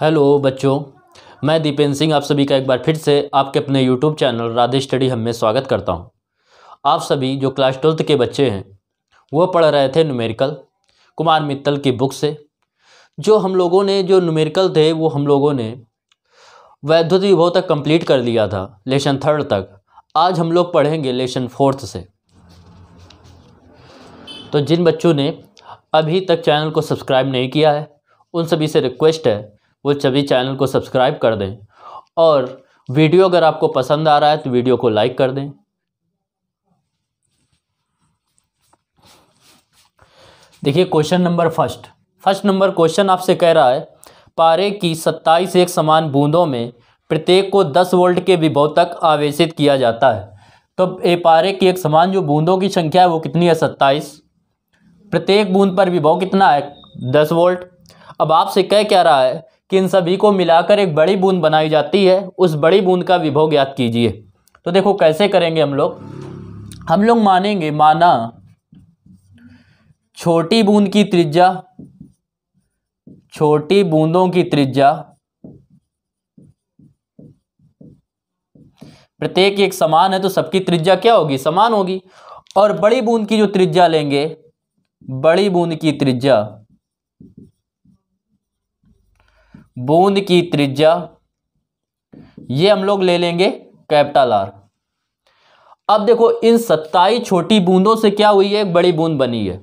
hello बच्चों मैं दीपेंद्र सिंह आप सभी का एक बार फिर से आपके अपने यूट्यूब चैनल राधे स्टडी हम में स्वागत करता हूं आप सभी जो क्लास ट्वेल्थ के बच्चे हैं वो पढ़ रहे थे न्यूमेरिकल कुमार मित्तल की बुक से जो हम लोगों ने जो न्यूमेरिकल थे वो हम लोगों ने वैद्युत विभव तक कंप्लीट कर लिया था लेसन थर्ड तक आज हम लोग पढ़ेंगे लेसन फोर्थ से तो जिन बच्चों ने अभी तक चैनल को सब्सक्राइब नहीं किया है उन सभी से रिक्वेस्ट है वो सभी चैनल को सब्सक्राइब कर दें और वीडियो अगर आपको पसंद आ रहा है तो वीडियो को लाइक कर दें देखिए question number first first number question आपसे कह रहा है पारे की सत्ताईस एक समान बूंदों में प्रत्येक को दस वोल्ट के विभव तक आवेशित किया जाता है तो ए पारे की एक समान जो बूंदों की संख्या है वो कितनी है सत्ताईस प्रत्येक बूंद पर विभव कितना है दस वोल्ट अब आपसे कह क्या रहा है कि इन सभी को मिलाकर एक बड़ी बूंद बनाई जाती है उस बड़ी बूंद का विभोग याद कीजिए तो देखो कैसे करेंगे हम लोग हम लोग मानेंगे माना छोटी बूंद की त्रिज्या छोटी बूंदों की त्रिज्या प्रत्येक एक समान है तो सबकी त्रिज्या क्या होगी समान होगी और बड़ी बूंद की जो त्रिज्या लेंगे बड़ी बूंद की त्रिज्या बूंद की त्रिज्या ये हम लोग ले लेंगे कैपिटल आर अब देखो इन सत्ताईस छोटी बूंदों से क्या हुई है एक बड़ी बूंद बनी है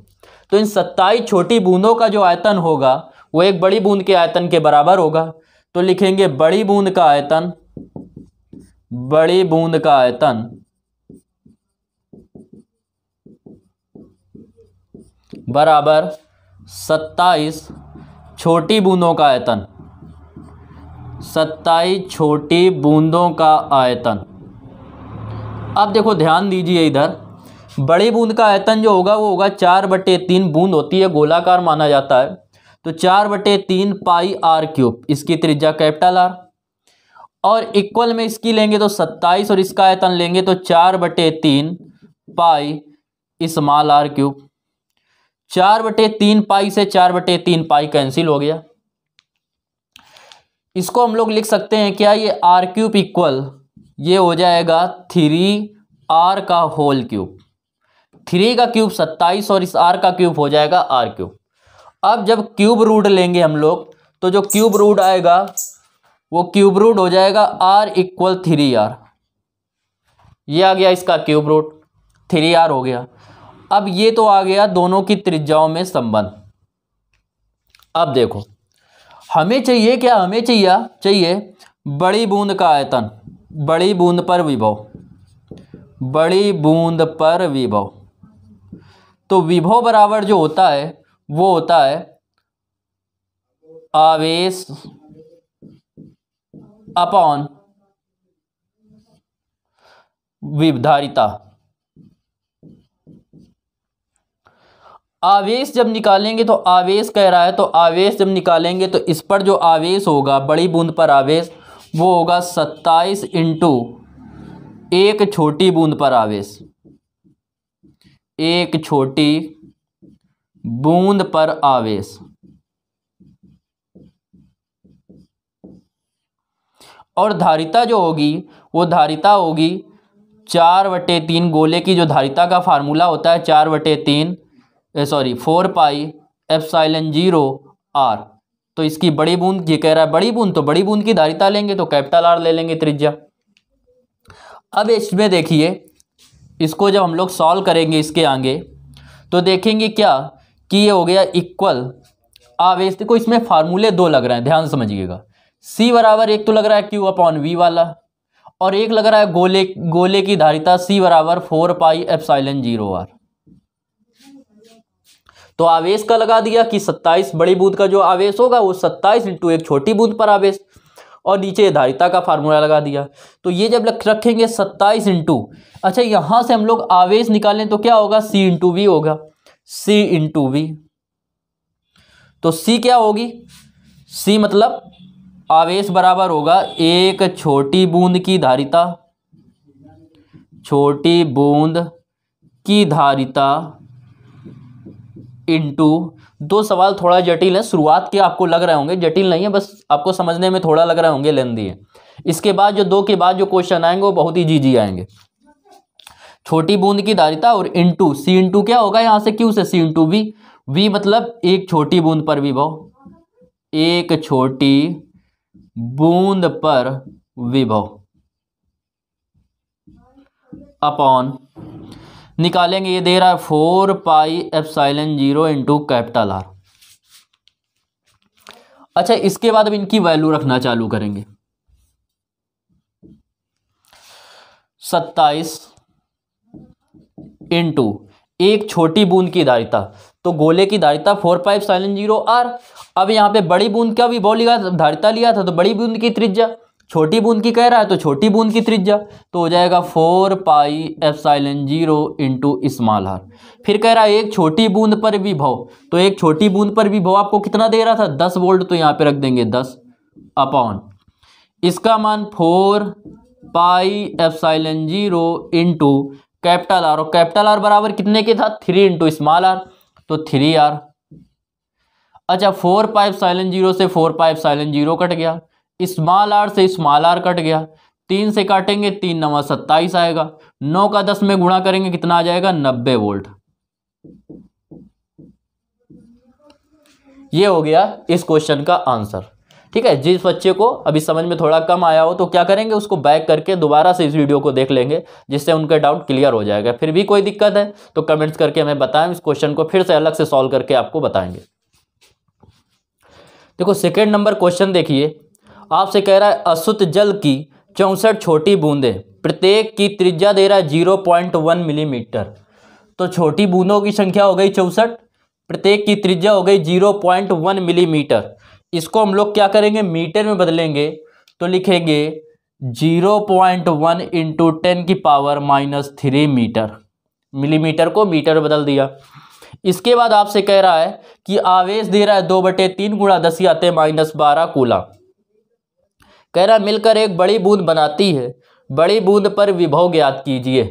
तो इन सत्ताईस छोटी बूंदों का जो आयतन होगा वो एक बड़ी बूंद के आयतन के बराबर होगा तो लिखेंगे बड़ी बूंद का आयतन बड़ी बूंद का आयतन बराबर सत्ताईस छोटी बूंदों का आयतन सत्ताईस छोटी बूंदों का आयतन अब देखो ध्यान दीजिए इधर बड़ी बूंद का आयतन जो होगा वो होगा चार बटे तीन बूंद होती है गोलाकार माना जाता है तो चार बटे तीन पाई आर क्यूब इसकी त्रिज्या कैपिटल आर और इक्वल में इसकी लेंगे तो सत्ताईस और इसका आयतन लेंगे तो चार बटे तीन पाई स्मॉल आर क्यूब चार बटे तीन पाई से चार बटे तीन पाई कैंसिल हो गया इसको हम लोग लिख सकते हैं क्या ये आर क्यूब इक्वल ये हो जाएगा थ्री आर का होल क्यूब थ्री का क्यूब सत्ताईस और इस आर का क्यूब हो जाएगा आर क्यूब अब जब क्यूब रूट लेंगे हम लोग तो जो क्यूब रूट आएगा वो क्यूब रूट हो जाएगा आर इक्वल थ्री आर ये आ गया इसका क्यूब रूट थ्री आर हो गया अब ये तो आ गया दोनों की त्रिज्याओं में संबंध अब देखो हमें चाहिए क्या हमें चाहिए हाँ, चाहिए बड़ी बूंद का आयतन बड़ी बूंद पर विभव बड़ी बूंद पर विभव तो विभव बराबर जो होता है वो होता है आवेश अपॉन विधारिता आवेश जब निकालेंगे तो आवेश कह रहा है तो आवेश जब निकालेंगे तो इस पर जो आवेश होगा बड़ी बूंद पर आवेश वो होगा सत्ताईस इंटू एक छोटी बूंद पर आवेश एक छोटी बूंद पर आवेश और धारिता जो होगी वो धारिता होगी चार वटे तीन गोले की जो धारिता का फार्मूला होता है चार वटे तीन sorry four pi epsilon zero R तो इसकी बड़ी बूंद ये कह रहा है बड़ी बूंद तो बड़ी बूंद की धारिता लेंगे तो कैपिटल आर ले लेंगे त्रिज्या अब इसमें देखिए इसको जब हम लोग सॉल्व करेंगे इसके आगे तो देखेंगे क्या कि ये हो गया इक्वल आवेश देखो इसमें फार्मूले दो लग रहे हैं ध्यान समझिएगा सी बराबर एक तो लग रहा है क्यू अपॉन वी वाला और एक लग रहा है गोले गोले की धारिता सी बराबर फोर पाई एफ जीरो आर तो आवेश का लगा दिया कि सत्ताईस बड़ी बूंद का जो आवेश होगा वो सत्ताईस इंटू एक छोटी बूंद पर आवेश और नीचे धारिता का फार्मूला लगा दिया तो ये जब रखेंगे सत्ताईस इंटू अच्छा यहाँ से हम लोग आवेश निकालें तो क्या होगा सी इंटू वी होगा सी इंटू वी तो सी क्या होगी सी मतलब आवेश बराबर होगा एक छोटी बूंद की धारिता छोटी बूंद की धारिता टू दो सवाल थोड़ा जटिल है शुरुआत के आपको लग रहे होंगे जटिल नहीं है बस आपको समझने में थोड़ा लग रहे होंगे लेंदी है इसके बाद जो दो के बाद जो क्वेश्चन आएंगे वो बहुत ही जी आएंगे छोटी बूंद की धारिता और इंटू सी इंटू क्या होगा यहाँ से क्यू से सी इंटू वी वी मतलब एक छोटी बूंद पर विभव एक छोटी बूंद पर विभव अपॉन निकालेंगे ये दे रहा है four pi epsilon zero into capital R अच्छा इसके बाद अब इनकी वैल्यू रखना चालू करेंगे सत्ताईस इंटू एक छोटी बूंद की धारिता तो गोले की धारिता four pi epsilon zero R अब यहाँ पे बड़ी बूंद का भी बॉल लिया धारिता लिया था तो बड़ी बूंद की त्रिज्या छोटी बूंद की कह रहा है तो छोटी बूंद की त्रिज्या तो हो जाएगा four pi epsilon zero into small R फिर कह रहा है एक छोटी बूंद पर भी भाव तो एक छोटी बूंद पर भी भाव आपको कितना दे रहा था दस वोल्ट तो यहाँ पे रख देंगे दस अपॉन इसका मान four pi epsilon zero into capital R और कैपिटल आर बराबर कितने के था थ्री इंटू स्मॉल आर तो थ्री आर अच्छा फोर पाइप साइलन जीरो से four pi epsilon zero cut गया स्मॉल आर से स्मॉल आर कट गया तीन से काटेंगे तीन नवा सत्ताईस आएगा नौ का दस में गुणा करेंगे कितना आ जाएगा नब्बे वोल्ट ये हो गया इस क्वेश्चन का आंसर ठीक है जिस बच्चे को अभी समझ में थोड़ा कम आया हो तो क्या करेंगे उसको बैक करके दोबारा से इस वीडियो को देख लेंगे जिससे उनका डाउट क्लियर हो जाएगा फिर भी कोई दिक्कत है तो कमेंट्स करके हमें बताएं इस क्वेश्चन को फिर से अलग से सॉल्व करके आपको बताएंगे देखो सेकेंड नंबर क्वेश्चन देखिए आपसे कह रहा है अशुद्ध जल की चौंसठ छोटी बूंदें प्रत्येक की त्रिज्या दे रहा है जीरो पॉइंट वन मिलीमीटर तो छोटी बूंदों की संख्या हो गई चौंसठ प्रत्येक की त्रिज्या हो गई जीरो पॉइंट वन मिलीमीटर इसको हम लोग क्या करेंगे मीटर में बदलेंगे तो लिखेंगे zero point one into ten की power minus three meter millimeter को मीटर बदल दिया इसके बाद आपसे कह रहा है कि आवेश दे रहा है दो बटे तीन गुणा दस आते माइनस बारह कूला कह रहा मिलकर एक बड़ी बूंद बनाती है बड़ी बूंद पर विभव ज्ञात कीजिए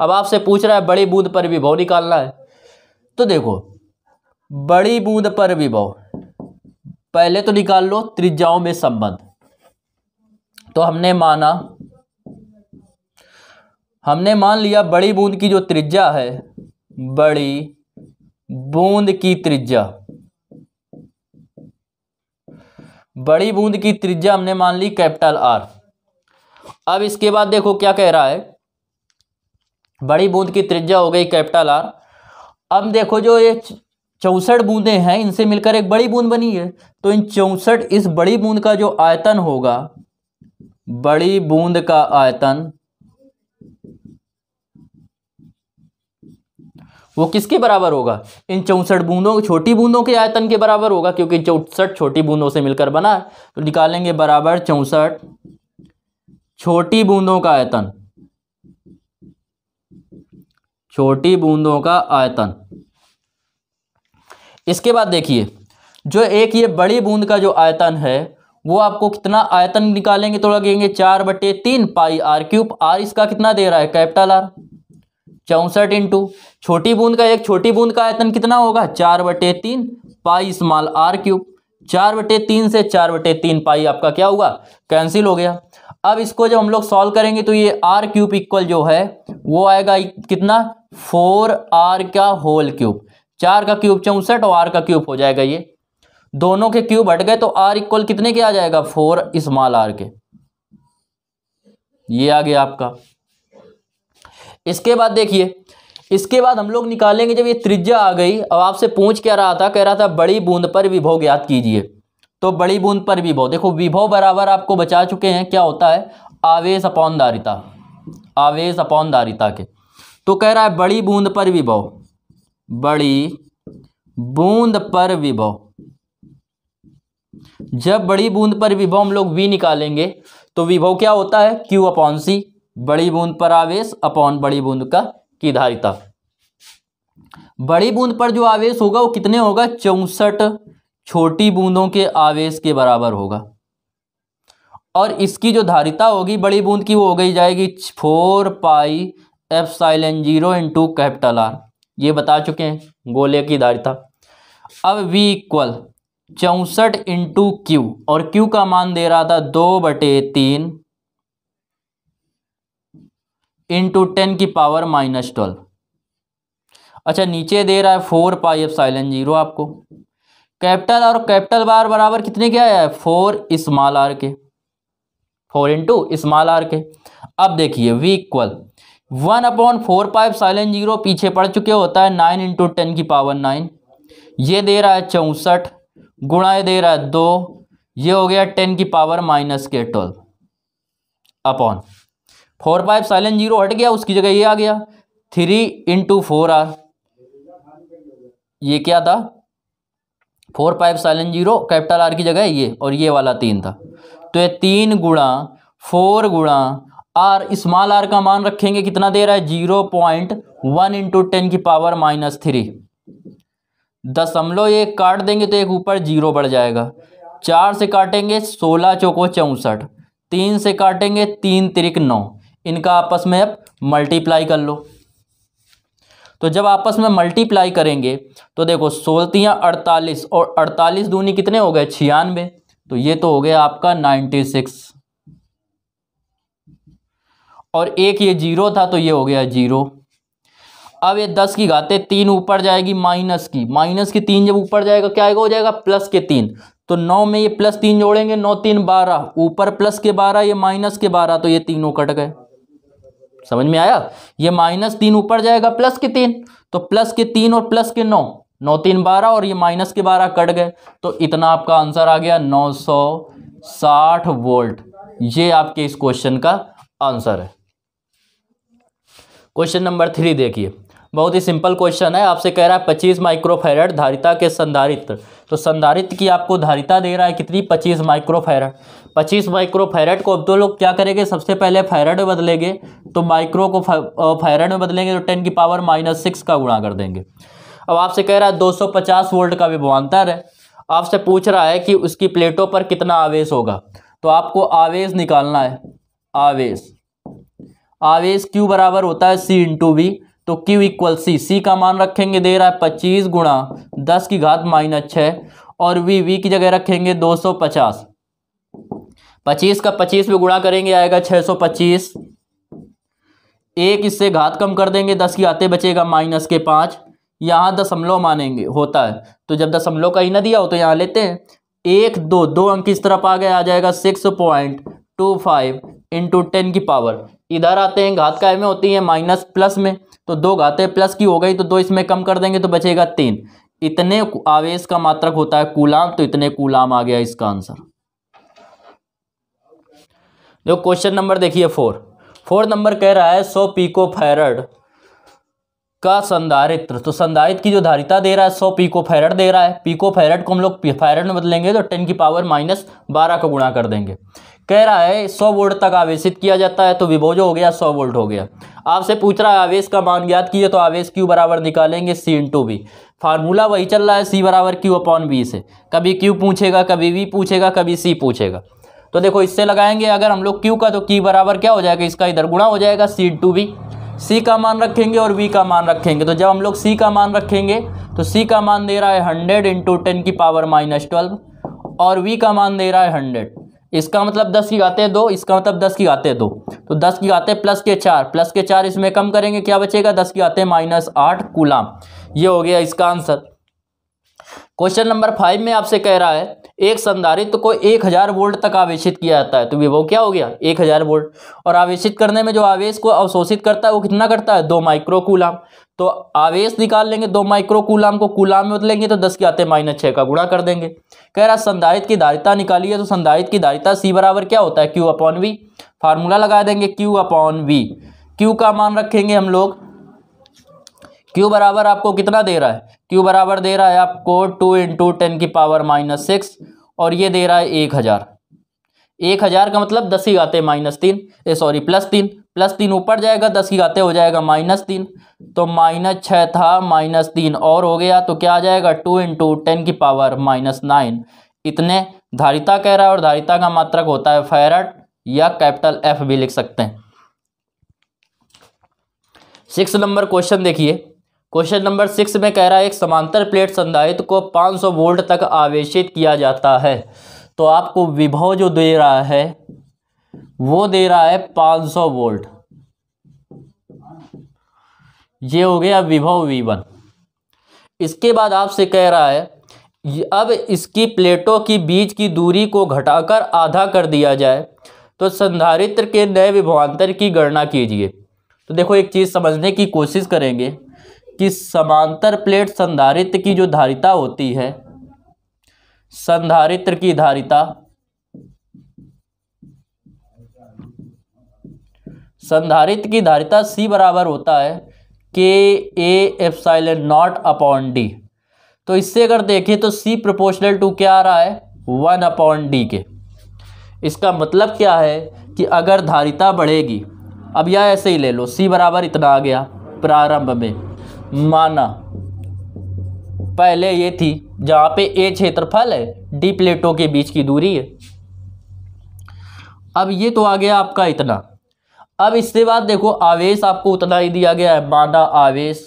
अब आपसे पूछ रहा है बड़ी बूंद पर विभव निकालना है तो देखो बड़ी बूंद पर विभव पहले तो निकाल लो त्रिज्याओं में संबंध तो हमने माना हमने मान लिया बड़ी बूंद की जो त्रिज्या है बड़ी बूंद की त्रिज्या बड़ी बूंद की त्रिज्या हमने मान ली कैपिटल आर अब इसके बाद देखो क्या कह रहा है बड़ी बूंद की त्रिज्या हो गई कैपिटल आर अब देखो जो ये चौंसठ बूंदें हैं इनसे मिलकर एक बड़ी बूंद बनी है तो इन चौंसठ इस बड़ी बूंद का जो आयतन होगा बड़ी बूंद का आयतन वो किसके बराबर होगा इन चौंसठ बूंदों छोटी बूंदों के आयतन के बराबर होगा क्योंकि चौंसठ छोटी बूंदों से मिलकर बना है तो निकालेंगे बराबर चौंसठ छोटी बूंदों का आयतन छोटी बूंदों का आयतन इसके बाद देखिए जो एक ये बड़ी बूंद का जो आयतन है वो आपको कितना आयतन निकालेंगे तो लगेंगे चार बटे तीन पाई आर क्यूब आर इसका कितना दे रहा है कैपिटल आर चौंसठ इंटू छोटी बूंद का एक छोटी बूंद का आयतन कितना होगा चार बटे तीन पाई स्मॉल आर क्यूब चार बटे तीन से चार बटे तीन पाई आपका क्या होगा कैंसिल हो गया अब इसको जब हम लोग सॉल्व करेंगे तो ये आर क्यूब इक्वल जो है वो आएगा कितना फोर आर का होल क्यूब चार का क्यूब चौंसठ और आर का क्यूब हो जाएगा ये दोनों के क्यूब हट गए तो आर इक्वल कितने के आ जाएगा फोर स्मॉल आर के ये आ गया आपका इसके बाद देखिए इसके बाद हम लोग निकालेंगे जब ये त्रिज्या आ गई अब आपसे पूछ क्या रहा था कह रहा था बड़ी बूंद पर विभव ज्ञात कीजिए तो बड़ी बूंद पर विभव देखो विभव बराबर आपको बचा चुके हैं क्या होता है आवेश अपौन दारिता आवेश अपौन दारिता के तो कह रहा है बड़ी बूंद पर विभव बड़ी बूंद पर विभव जब बड़ी बूंद पर विभव हम लोग वी निकालेंगे तो विभव क्या होता है क्यू अपॉन सी बड़ी बूंद पर आवेश अपॉन बड़ी बूंद का की धारिता बड़ी बूंद पर जो आवेश होगा वो कितने होगा चौसठ छोटी बूंदों के आवेश के बराबर होगा और इसकी जो धारिता होगी बड़ी बूंद की वो हो गई जाएगी four pi epsilon zero into capital R ये बता चुके हैं गोले की धारिता अब वी इक्वल चौंसठ इंटू क्यू और क्यू का मान दे रहा था दो बटे तीन इंटू टेन की पावर माइनस ट्वेल्व अच्छा नीचे दे रहा है four pi epsilon zero आपको कैपिटल और कैपिटल बार बराबर कितने के आया है फोर स्मॉल आर के फोर इंटू स्मॉल आर के अब देखिए V equal one upon four pi epsilon zero पीछे पड़ चुके होता है नाइन इंटू टेन की पावर नाइन ये दे रहा है चौंसठ गुणा दे रहा है दो ये हो गया टेन की पावर माइनस के twelve upon four pi epsilon zero हट गया उसकी जगह ये आ गया थ्री इंटू फोर आर ये क्या था four pi epsilon zero capital R की जगह ये और ये वाला तीन था तो ये तीन गुणा फोर गुणा आर स्मॉल आर का मान रखेंगे कितना दे रहा है zero point one into ten की पावर माइनस थ्री दशमलव एक काट देंगे तो एक ऊपर जीरो बढ़ जाएगा चार से काटेंगे सोलह चौको चौंसठ तीन से काटेंगे तीन तिरिक नौ इनका आपस में अब मल्टीप्लाई कर लो तो जब आपस में मल्टीप्लाई करेंगे तो देखो सोलतियाँ अड़तालीस और अड़तालीस दूनी कितने हो गए छियानवे तो ये तो हो गया आपका नाइन्टी सिक्स और एक ये जीरो था तो ये हो गया जीरो अब ये दस की घाते तीन ऊपर जाएगी माइनस की माइनस की तीन जब ऊपर जाएगा क्या आएगा हो जाएगा प्लस के तीन तो नौ में ये प्लस तीन जोड़ेंगे नौ तीन बारह ऊपर प्लस के बारह ये माइनस के बारह तो ये तीनों कट गए समझ में आया ये माइनस तीन ऊपर जाएगा प्लस के तीन तो प्लस के तीन और प्लस के नौ नौ तीन बारह और ये माइनस के बारह कट गए तो इतना आपका आंसर आ गया नौ सौ साठ वोल्ट ये आपके इस क्वेश्चन का आंसर है क्वेश्चन नंबर थ्री देखिए बहुत ही सिंपल क्वेश्चन है आपसे कह रहा है पच्चीस माइक्रोफेरेट धारिता के संधारित्र तो संधारित्र की आपको धारिता दे रहा है कितनी पच्चीस माइक्रोफेरेट पच्चीस माइक्रो फैरड को अब तो लोग क्या करेंगे सबसे पहले फैरड में बदलेंगे तो माइक्रो को फैरड में बदलेंगे तो टेन की पावर माइनस सिक्स का गुणा कर देंगे अब आपसे कह रहा है पचास वोल्ट का विभवान्तर है आपसे पूछ रहा है कि उसकी प्लेटों पर कितना आवेश होगा तो आपको आवेश निकालना है आवेश आवेश क्यू बराबर होता है सी इंटू वी तो Q इक्वल सी सी का मान रखेंगे दे रहा है पच्चीस गुणा दस की घात माइनस छः और V V की जगह रखेंगे दो सौ पचास पच्चीस का पच्चीस में गुणा करेंगे आएगा छः सौ पच्चीस एक इससे घात कम कर देंगे दस की आते बचेगा माइनस के पाँच यहाँ दशमलव मानेंगे होता है तो जब दशमलव का ही ना दिया हो तो यहाँ लेते हैं एक दो दो अंक इस तरफ आ गए आ जाएगा six point two five into ten की पावर इधर आते हैं घात का में होती है माइनस प्लस में तो दो घातें प्लस की हो गई तो दो इसमें कम कर देंगे तो बचेगा तीन इतने आवेश का मात्रक होता है कूलाम तो इतने कूलाम आ गया इसका आंसर जो क्वेश्चन नंबर देखिए फोर फोर नंबर कह रहा है सौ पीको फैरड का संधारित्र तो संधारित की जो धारिता दे रहा है सौ पीको फैरड दे रहा है पीको फैरड को हम लोग फैरड में बदलेंगे तो टेन की पावर माइनस बारह को गुणा कर देंगे कह रहा है सौ वोल्ट तक आवेशित किया जाता है तो विभोज हो गया सौ वोल्ट हो गया आपसे पूछ रहा है आवेश का मान ज्ञात किए तो आवेश क्यू बराबर निकालेंगे सी इंटू बी फार्मूला वही चल रहा है सी बराबर क्यू अपॉन बी से कभी क्यू पूछेगा कभी वी पूछेगा कभी सी पूछेगा तो देखो इससे लगाएंगे अगर हम लोग क्यू का तो की बराबर क्या हो जाएगा इसका इधर गुणा हो जाएगा सी टू बी सी का मान रखेंगे और वी का मान रखेंगे तो जब हम लोग सी का मान रखेंगे तो सी का मान दे रहा है हंड्रेड इंटू टेन की पावर माइनस ट्वेल्व और वी का मान दे रहा है हंड्रेड इसका मतलब दस की घाते दो इसका मतलब दस की घाते दो तो दस की घाते प्लस के चार प्लस के चार इसमें कम करेंगे क्या बचेगा दस की घाते माइनस आठ कूलाम ये हो गया इसका आंसर क्वेश्चन नंबर फाइव में आपसे कह रहा है एक संधारित्व तो को एक हजार वोल्ट तक आवेशित किया जाता है तो विभव क्या हो गया एक हजार वोल्ट और आवेशित करने में जो आवेश को अवशोषित करता है वो कितना करता है दो माइक्रो कूलाम तो आवेश निकाल लेंगे दो माइक्रो कूलाम को कूलाम में बदलेंगे तो दस के आते माइनस छः का गुणा कर देंगे कह रहा संधारित की धारिता निकाली है तो संधारित की धारिता सी बराबर क्या होता है क्यू अपॉन वी फार्मूला लगा देंगे क्यू अपॉन वी क्यू का मान रखेंगे हम लोग क्यू बराबर आपको कितना दे रहा है क्यू बराबर दे रहा है आपको टू इंटू टेन की पावर माइनस सिक्स और ये दे रहा है एक हज़ार एक हज़ार का मतलब दस ही गाते माइनस तीन सॉरी प्लस तीन प्लस तीन ऊपर जाएगा दस ही गाते हो जाएगा माइनस तीन तो माइनस छः था माइनस तीन और हो गया तो क्या आ जाएगा टू इंटू टेन की पावर माइनस नाइन इतने धारिता कह रहा है और धारिता का मात्रक होता है फैरट या कैपिटल एफ भी लिख सकते हैं सिक्स नंबर क्वेश्चन देखिए क्वेश्चन नंबर सिक्स में कह रहा है एक समांतर प्लेट संधारित्र को 500 वोल्ट तक आवेशित किया जाता है तो आपको विभव जो दे रहा है वो दे रहा है 500 वोल्ट ये हो गया विभव वन इसके बाद आपसे कह रहा है अब इसकी प्लेटों की बीच की दूरी को घटाकर आधा कर दिया जाए तो संधारित्र के नए विभवांतर की गणना कीजिए तो देखो एक चीज़ समझने की कोशिश करेंगे कि समांतर प्लेट संधारित्र की जो धारिता होती है संधारित्र की धारिता संधारित्र की धारिता सी बराबर होता है K A epsilon not upon D तो इससे अगर देखें तो सी प्रोपोर्शनल टू क्या आ रहा है वन अपॉन डी के इसका मतलब क्या है कि अगर धारिता बढ़ेगी अब यह ऐसे ही ले लो सी बराबर इतना आ गया प्रारंभ में माना पहले ये थी जहाँ पे ए क्षेत्रफल है डी प्लेटों के बीच की दूरी है अब ये तो आ गया आपका इतना अब इसके बाद देखो आवेश आपको उतना ही दिया गया है माना आवेश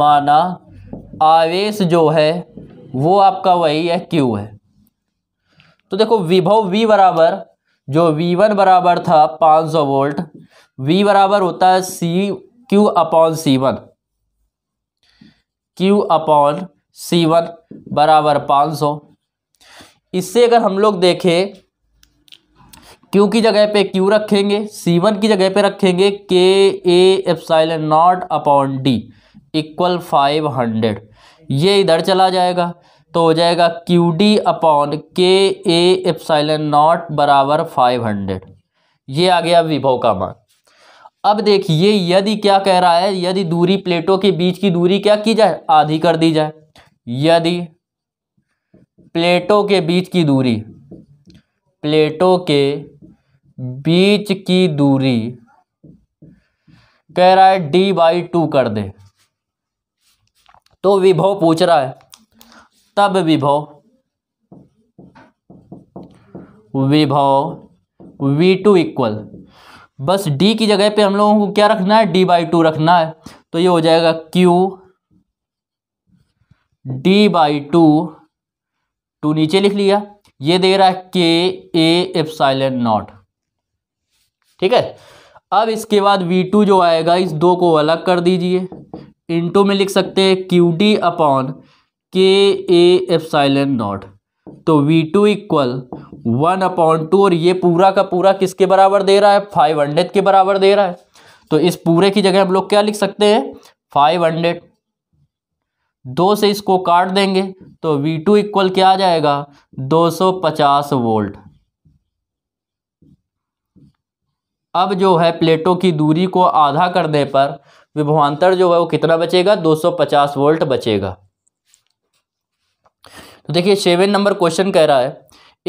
माना आवेश जो है वो आपका वही है क्यू है तो देखो विभव वी बराबर जो वी वन बराबर था 500 वोल्ट वी बराबर होता है C Q upon C one Q upon C one बराबर पाँच सौ इससे अगर हम लोग देखें क्यू की जगह पे क्यू रखेंगे सी वन की जगह पे रखेंगे K A epsilon not upon D equal five hundred ये इधर चला जाएगा तो हो जाएगा Q D upon K A epsilon not बराबर फाइव हंड्रेड ये आ गया विभव का मान अब देखिए यदि क्या कह रहा है यदि दूरी प्लेटों के बीच की दूरी क्या की जाए आधी कर दी जाए यदि प्लेटों के बीच की दूरी प्लेटों के बीच की दूरी कह रहा है डी बाई टू कर दे तो विभव पूछ रहा है तब विभव विभव वी टू इक्वल बस डी की जगह पे हम लोगों को क्या रखना है डी बाई टू रखना है तो ये हो जाएगा Q D by two two नीचे लिख लिया ये दे रहा है के ए साइलेंट नॉट ठीक है अब इसके बाद वी टू जो आएगा इस दो को अलग कर दीजिए इनटू में लिख सकते हैं Q D upon K A silent not तो V2 equal one upon two और ये पूरा का पूरा किसके बराबर दे रहा है फाइव हंड्रेड के बराबर दे रहा है तो इस पूरे की जगह हम लोग क्या लिख सकते हैं फाइव हंड्रेड दो से इसको काट देंगे तो V2 इक्वल क्या आ जाएगा दो पचास वोल्ट अब जो है प्लेटों की दूरी को आधा करने पर विभवान्तर जो है वो कितना बचेगा दो सौ पचास वोल्ट बचेगा तो देखिए सेवन नंबर क्वेश्चन कह रहा है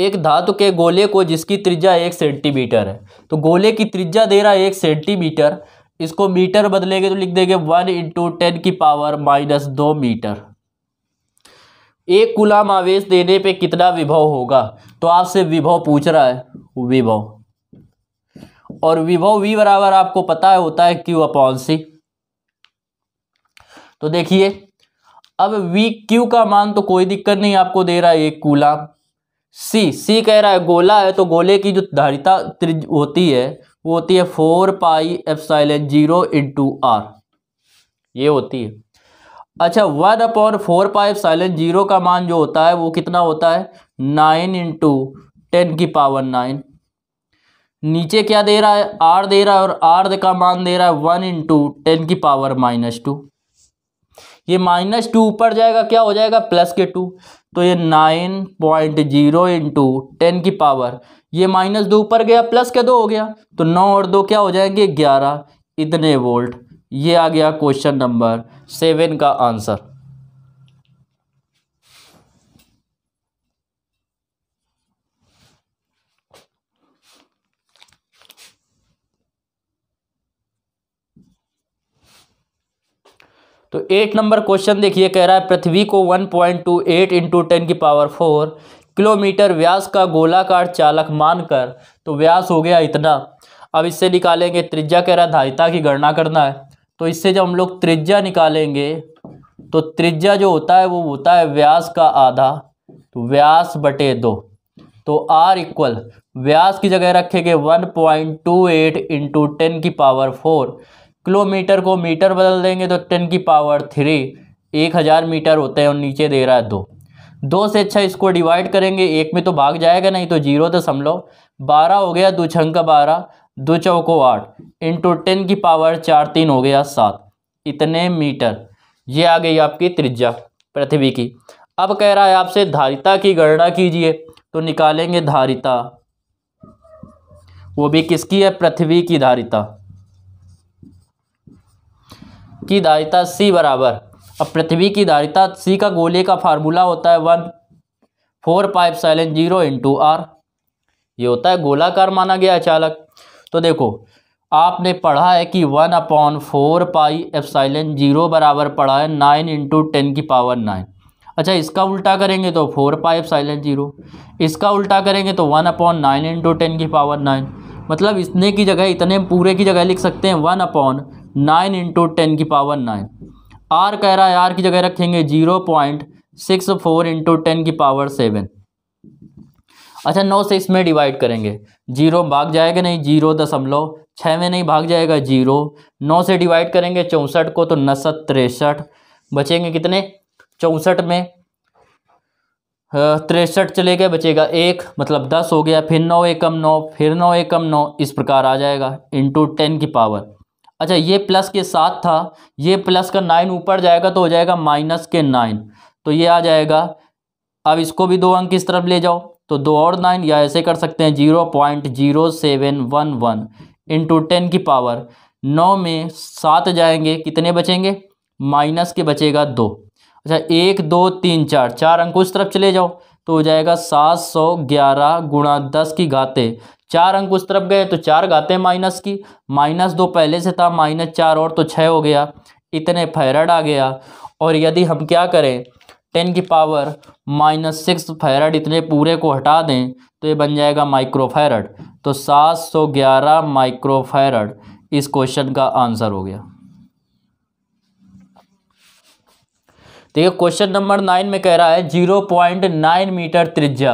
एक धातु के गोले को जिसकी त्रिज्या एक सेंटीमीटर है तो गोले की त्रिज्या दे रहा है एक सेंटीमीटर इसको मीटर बदलेंगे तो लिख देंगे वन इंटू टेन की पावर माइनस दो मीटर एक गुलाम आवेश देने पे कितना विभव होगा तो आपसे विभव पूछ रहा है विभव और विभव वी बराबर आपको पता है होता है क्यू अपॉन सी तो देखिए अब वी क्यू का मान तो कोई दिक्कत नहीं आपको दे रहा है एक कूला सी सी कह रहा है गोला है तो गोले की जो धारिता त्रिज होती है वो होती है फोर पाई एफ एफसाइलेन जीरो इंटू आर ये होती है अच्छा one upon four pi epsilon zero का मान जो होता है वो कितना होता है नाइन इंटू टेन की पावर नाइन नीचे क्या दे रहा है आर दे रहा है और आर का मान दे रहा है वन इंटू टेन की पावर माइनस टू ये माइनस टू ऊपर जाएगा क्या हो जाएगा प्लस के टू तो ये nine point zero into ten की पावर ये माइनस दो ऊपर गया प्लस के दो हो गया तो नौ और दो क्या हो जाएंगे ग्यारह इतने वोल्ट ये आ गया क्वेश्चन नंबर सेवन का आंसर तो एट नंबर क्वेश्चन देखिए कह रहा है पृथ्वी को 1.28 point two eight into ten की पावर फोर किलोमीटर व्यास का गोलाकार चालक मानकर तो व्यास हो गया इतना अब इससे निकालेंगे त्रिज्या कह रहा है धारिता की गणना करना है तो इससे जब हम लोग त्रिज्या निकालेंगे तो त्रिज्या जो होता है वो होता है व्यास का आधा तो व्यास बटे दो तो आर इक्वल व्यास की जगह रखेंगे one point two eight into ten की पावर फोर किलोमीटर को मीटर बदल देंगे तो टेन की पावर थ्री एक हज़ार मीटर होते हैं और नीचे दे रहा है दो दो से अच्छा इसको डिवाइड करेंगे एक में तो भाग जाएगा नहीं तो जीरो दशमलव बारह हो गया दो छंक बारह दो चौको आठ इंटू टेन की पावर चार तीन हो गया सात इतने मीटर ये आ गई आपकी त्रिज्या पृथ्वी की अब कह रहा है आपसे धारिता की गणना कीजिए तो निकालेंगे धारिता वो भी किसकी है पृथ्वी की धारिता की दारिता सी बराबर अब पृथ्वी की दारिता सी का गोले का फार्मूला होता है one four pi epsilon zero into R ये होता है गोलाकार माना गया अचालक तो देखो आपने पढ़ा है कि one upon four pi epsilon zero बराबर पढ़ा है नाइन इंटू टेन की पावर नाइन अच्छा इसका उल्टा करेंगे तो four pi epsilon zero इसका उल्टा करेंगे तो one upon nine into ten की पावर नाइन मतलब इतने की जगह इतने पूरे की जगह लिख सकते हैं one upon nine into ten की पावर नाइन आर कह रहा है आर की जगह रखेंगे zero point six four into ten की पावर सेवन अच्छा नौ से इसमें डिवाइड करेंगे जीरो भाग जाएगा नहीं जीरो दशमलव छः में नहीं भाग जाएगा जीरो नौ से डिवाइड करेंगे चौंसठ को तो नसत तिरसठ बचेंगे कितने चौंसठ में तिरसठ चले गए बचेगा एक मतलब दस हो गया फिर नौ एकम नौ फिर नौ एकम नौ इस प्रकार आ जाएगा इंटू टेन की पावर अच्छा ये प्लस के साथ था ये प्लस का नाइन ऊपर जाएगा तो हो जाएगा माइनस के नाइन तो ये आ जाएगा अब इसको भी दो अंक इस तरफ ले जाओ तो दो और नाइन या ऐसे कर सकते हैं zero point zero seven one one into ten की पावर नौ में सात जाएंगे कितने बचेंगे माइनस के बचेगा दो अच्छा एक दो तीन चार चार अंक उस तरफ चले जाओ तो हो जाएगा सात सौ ग्यारह गुणा दस की घाते चार अंक उस तरफ गए तो चार गाते हैं माइनस की माइनस दो पहले से था माइनस चार और तो छः हो गया इतने फैरड आ गया और यदि हम क्या करें टेन की पावर माइनस सिक्स फैरड इतने पूरे को हटा दें तो ये बन जाएगा माइक्रोफेरड तो सात सौ ग्यारह माइक्रोफैरड इस क्वेश्चन का आंसर हो गया देखिए क्वेश्चन नंबर नाइन में कह रहा है जीरो पॉइंट नाइन मीटर त्रिज्या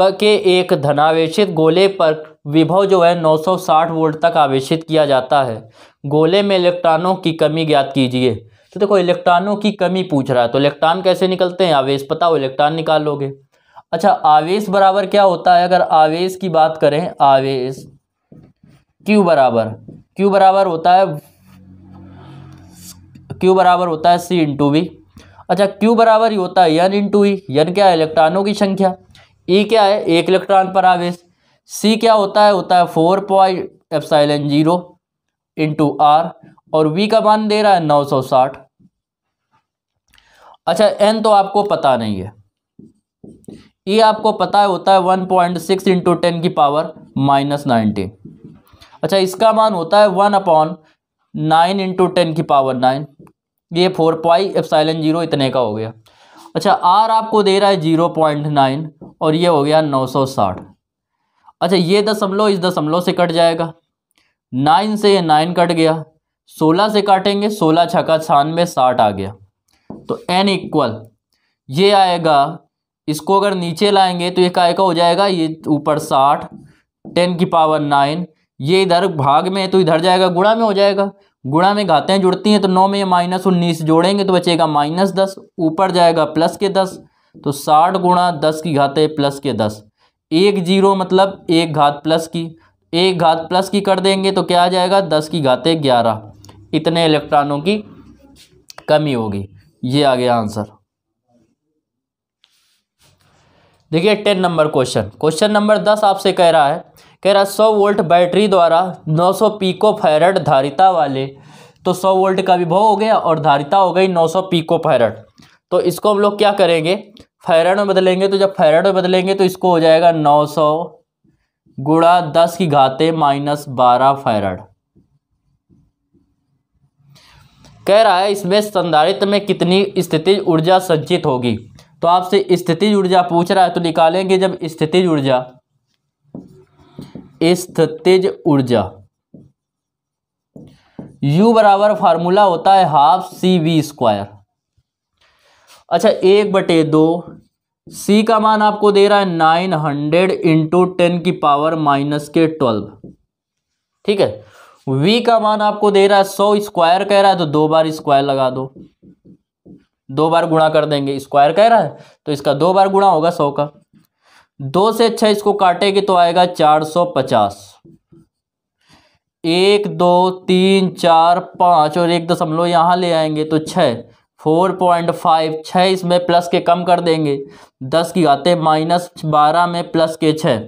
के एक धनावेश गोले पर विभव जो है 960 वोल्ट तक आवेशित किया जाता है गोले में इलेक्ट्रॉनों की कमी ज्ञात कीजिए तो देखो इलेक्ट्रॉनों की कमी पूछ रहा है तो इलेक्ट्रॉन कैसे निकलते हैं आवेश पता हो इलेक्ट्रॉन निकाल लोगे अच्छा आवेश बराबर क्या होता है अगर आवेश की बात करें आवेश क्यू बराबर क्यू बराबर होता है क्यू बराबर होता है सी इंटू वी अच्छा क्यू बराबर ही होता है यन इंटू ई यन क्या है इलेक्ट्रॉनों की संख्या ई e क्या है एक इलेक्ट्रॉन पर आवेश सी क्या होता है होता है four point epsilon zero into R और वी का मान दे रहा है नौ सौ साठ अच्छा एन तो आपको पता नहीं है ई e आपको पता है होता है one point six into ten की पावर माइनस नाइनटीन अच्छा इसका मान होता है one upon nine into ten की पावर नाइन ये फोर पाई एफसाइलन जीरो इतने का हो गया अच्छा आर आपको दे रहा है जीरो पॉइंट नाइन और ये हो गया 960 अच्छा ये दशमलव इस दशमलव से कट जाएगा नाइन से ये नाइन कट गया सोलह से काटेंगे सोलह छका छानवे साठ आ गया तो एन इक्वल ये आएगा इसको अगर नीचे लाएंगे तो ये काय का हो जाएगा ये ऊपर साठ टेन की पावर नाइन ये इधर भाग में है तो इधर जाएगा गुणा में हो जाएगा गुणा में घातें जुड़ती हैं तो नौ में माइनस उन्नीस जोड़ेंगे तो बचेगा माइनस दस ऊपर जाएगा प्लस के दस तो साठ गुणा दस की घात है प्लस के दस एक जीरो मतलब एक घात प्लस की एक घात प्लस की कर देंगे तो क्या आ जाएगा दस की घाते ग्यारह इतने इलेक्ट्रॉनों की कमी होगी ये आ गया आंसर देखिए ten number question question number दस आपसे कह रहा है कह रहा है सौ वोल्ट बैटरी द्वारा 900 पीको फैरड धारिता वाले तो 100 वोल्ट का विभव हो गया और धारिता हो गई 900 पीको फैरड तो इसको हम लोग क्या करेंगे फैरड में बदलेंगे तो जब फैरड में बदलेंगे तो इसको हो जाएगा नौ सौ गुड़ा दस की घाते माइनस बारह फैरड कह रहा है इसमें संधारित्र में कितनी स्थिति ऊर्जा संचित होगी तो आपसे स्थिति ऊर्जा पूछ रहा है तो निकालेंगे जब स्थिति ऊर्जा स्थितिज ऊर्जा U बराबर फार्मूला होता है हाफ सी वी स्क्वायर अच्छा एक बटे दो सी का मान आपको दे रहा है नाइन हंड्रेड इंटू टेन की पावर माइनस के ट्वेल्व ठीक है वी का मान आपको दे रहा है सौ स्क्वायर कह रहा है तो दो बार स्क्वायर लगा दो दो बार गुणा कर देंगे स्क्वायर कह रहा है तो इसका दो बार गुणा होगा सौ का दो से छः इसको काटेगी तो आएगा चार सौ पचास एक दो तीन चार पाँच और एक दशमलव यहाँ ले आएंगे तो छः फोर पॉइंट फाइव छः इसमें प्लस के कम कर देंगे दस की घाते माइनस बारह में प्लस के छः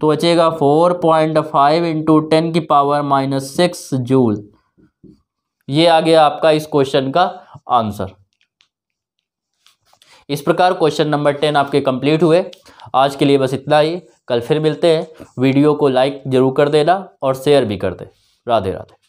तो बचेगा four point five into ten की पावर माइनस सिक्स जूल ये आ गया आपका इस क्वेश्चन का आंसर इस प्रकार क्वेश्चन नंबर टेन आपके कंप्लीट हुए आज के लिए बस इतना ही कल फिर मिलते हैं वीडियो को लाइक ज़रूर कर देना और शेयर भी कर दे राधे राधे